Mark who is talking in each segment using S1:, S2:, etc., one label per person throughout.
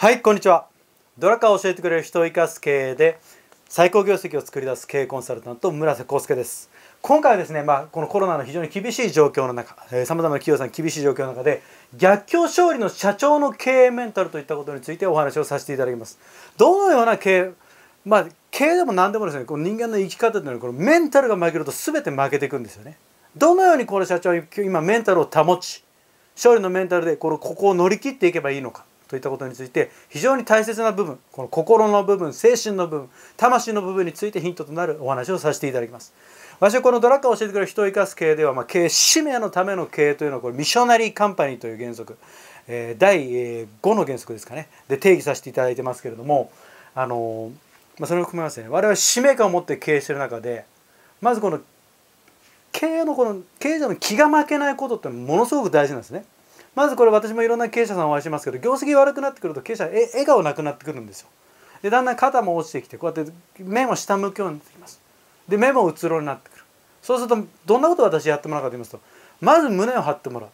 S1: はいこんにちはドラカを教えてくれる人を生かす経営で最高業績を作り出す経営コンサルタント村瀬康介です今回はですね、まあ、このコロナの非常に厳しい状況の中さまざまな企業さん厳しい状況の中で逆境勝利の社長の経営メンタルといったことについてお話をさせていただきますどのような経営まあ経営でも何でもですねこの人間の生き方というのはこのメンタルが負けると全て負けていくんですよねどのようにこの社長は今メンタルを保ち勝利のメンタルでこのここを乗り切っていけばいいのかといったことについて非常に大切な部分この心の部分精神の部分魂の部分についてヒントとなるお話をさせていただきます。私はこのドラッカーを教えてくれる人を生かす経営では、まあ、経営使命のための経営というのはこれミッショナリーカンパニーという原則、えー、第5の原則ですかねで定義させていただいてますけれども、あのまあ、それを含めますね我々使命感を持って経営している中でまずこの経営のこの経営者の気が負けないことってものすごく大事なんですね。まずこれ私もいろんな経営者さんお会いしますけど業績悪くなってくると経営者え笑顔なくなってくるんですよでだんだん肩も落ちてきてこうやって目も下向くようになってきますで目もうつろになってくるそうするとどんなこと私やってもらうかと言いますとまず胸を張ってもらう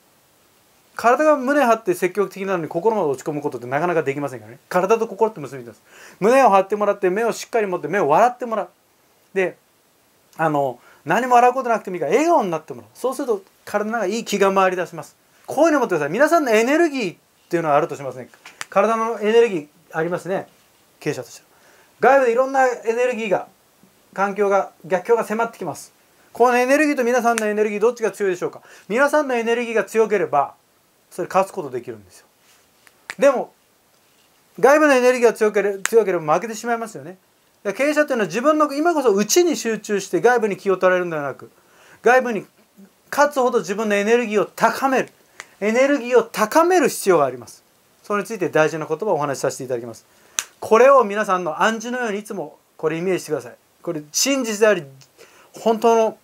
S1: 体が胸張って積極的なのに心まで落ち込むことってなかなかできませんからね体と心って結びつます胸を張ってもらって目をしっかり持って目を笑ってもらうであの何も笑うことなくてもいいから笑顔になってもらうそうすると体の中いい気が回りだしますこういうの持ってください皆さんのエネルギーっていうのはあるとしますね体のエネルギーありますね経営者として外部でいろんなエネルギーが環境が逆境が迫ってきますこのエネルギーと皆さんのエネルギーどっちが強いでしょうか皆さんのエネルギーが強ければそれ勝つことできるんですよでも外部のエネルギーが強けれ強ければ負けてしまいますよね経営者というのは自分の今こそ内に集中して外部に気を取られるのではなく外部に勝つほど自分のエネルギーを高めるエネルギーを高める必要がありますそれについて大事な言葉をお話しさせていただきますこれを皆さんの暗示のようにいつもこれイメージしてくださいこれ真実であり本当の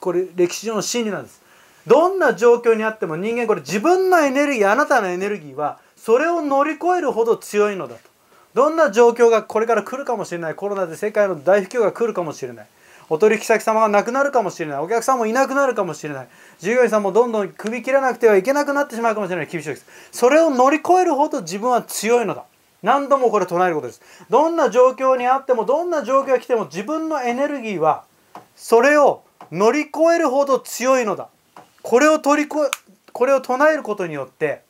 S1: これ歴史上の真理なんですどんな状況にあっても人間これ自分のエネルギーあなたのエネルギーはそれを乗り越えるほど強いのだとどんな状況がこれから来るかもしれないコロナで世界の大不況が来るかもしれないお取引先様がなくなるかもしれないお客さんもいなくなるかもしれない従業員さんもどんどん首切らなくてはいけなくなってしまうかもしれない厳しいですそれを乗り越えるほど自分は強いのだ何度もこれ唱えることですどんな状況にあってもどんな状況が来ても自分のエネルギーはそれを乗り越えるほど強いのだこれを取りここれを唱えることによって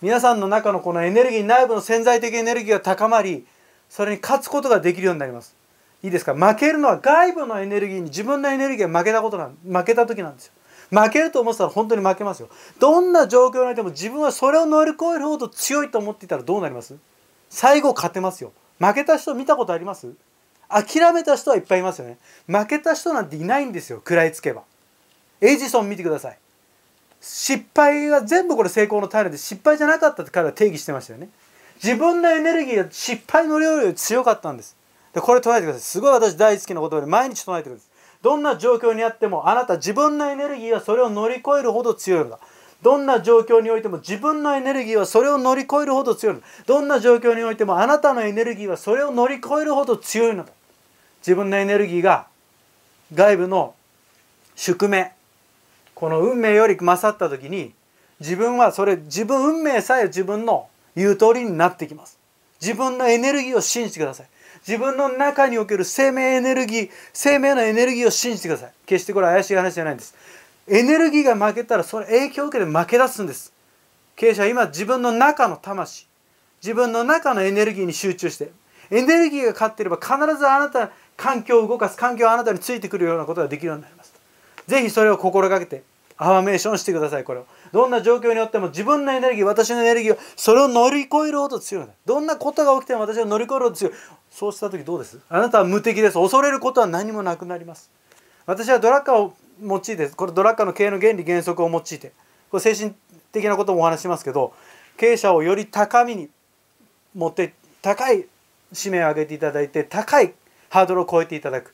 S1: 皆さんの中のこのエネルギー内部の潜在的エネルギーが高まりそれに勝つことができるようになりますいいですか負けるのは外部のエネルギーに自分のエネルギーが負けたことなん負けた時なんですよ負けると思ってたら本当に負けますよどんな状況にいても自分はそれを乗り越えるほど強いと思っていたらどうなります最後勝てますよ負けた人見たことあります諦めた人はいっぱいいますよね負けた人なんていないんですよ食らいつけばエジソン見てください失敗が全部これ成功の種で失敗じゃなかったって彼は定義してましたよね自分のエネルギーが失敗の量より強かったんですでこれ捉えてくださいすごい私大好きな言葉で毎日唱えてるんですどんな状況にあってもあなた自分のエネルギーはそれを乗り越えるほど強いのだどんな状況においても自分のエネルギーはそれを乗り越えるほど強いのだどんな状況においてもあなたのエネルギーはそれを乗り越えるほど強いのだ自分のエネルギーが外部の宿命この運命より勝った時に自分はそれ自分運命さえ自分の言う通りになってきます自分のエネルギーを信じてください自分の中における生命エネルギー生命のエネルギーを信じてください決してこれ怪しい話じゃないんですエネルギーが負けたらそれ影響を受けて負け出すんです経営者は今自分の中の魂自分の中のエネルギーに集中してエネルギーが勝っていれば必ずあなた環境を動かす環境はあなたについてくるようなことができるようになります是非それを心がけてアファメーションしてくださいこれをどんな状況によっても自分のエネルギー私のエネルギーをそれを乗り越えるほど強いどんなことが起きても私は乗り越えるほど強いそうした時どうですあなたは無敵です恐れることは何もなくなります私はドラッカーを用いてこれドラッカーの経営の原理原則を用いてこれ精神的なこともお話しますけど経営者をより高みに持って高い使命を上げていただいて高いハードルを超えていただく、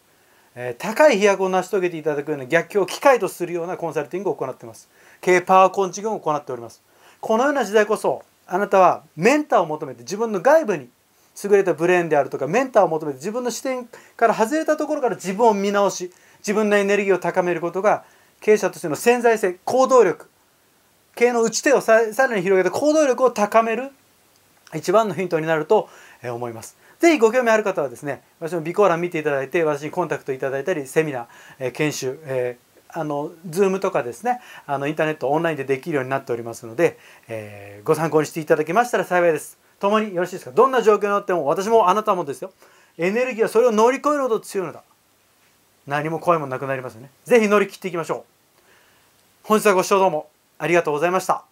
S1: え高い飛躍を成し遂げていただくような逆境を機会とするようなコンサルティングを行っています経営パワーコンチングを行っておりますこのような時代こそあなたはメンターを求めて自分の外部に優れたブレーンであるとかメンターを求めて自分の視点から外れたところから自分を見直し自分のエネルギーを高めることが経営者としての潜在性行動力経営の打ち手をさらに広げて行動力を高める一番のヒントになると思います。ぜひご興味ある方はですね私の備考欄見ていただいて私にコンタクトいただいたりセミナー研修あの Zoom とかですねあのインターネットオンラインでできるようになっておりますので、えー、ご参考にしていただけましたら幸いです。共によろしいですかどんな状況になっても私もあなたもですよエネルギーはそれを乗り越えるほど強いのだ何も怖いもなくなりますよね是非乗り切っていきましょう本日はご視聴どうもありがとうございました